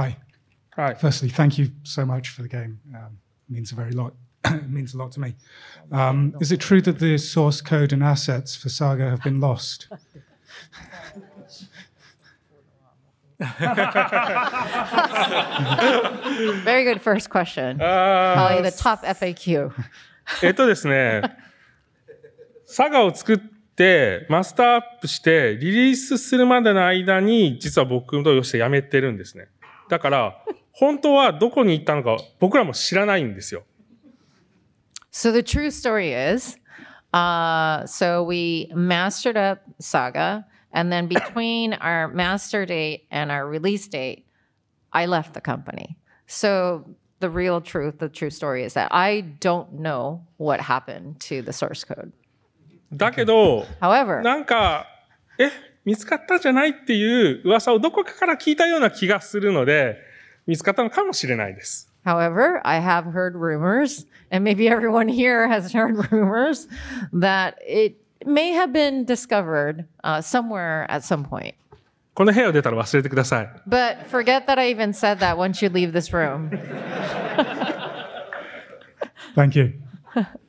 Hi. Hi. Firstly, thank you so much for the game. Um, it means a very lot. it means a lot to me. Um, is it true that the source code and assets for Saga have been lost? very good first question. Uh, Probably the top FAQ. えっとですね、サガを作って、マスターアップして、リリースするまでの間に、実は僕のとして辞めてるんですね。だから、本当はどこに行ったのか僕らも知らないんですよ。So the true story is, uh, so we mastered up Saga, and then between our master date and our release date, I left the company. So the real truth, the true story is that I don't know what happened to the source code. だけど、However, なんか、え見つかったじゃないっていう噂をどこかから聞いたような気がするので、見つかったのかもしれないです。However, I have heard rumors, and maybe everyone here has heard rumors, that it may have been discovered、uh, somewhere at some point. この部屋を出たら忘れてください。But forget that I even said that once you leave this room. Thank you.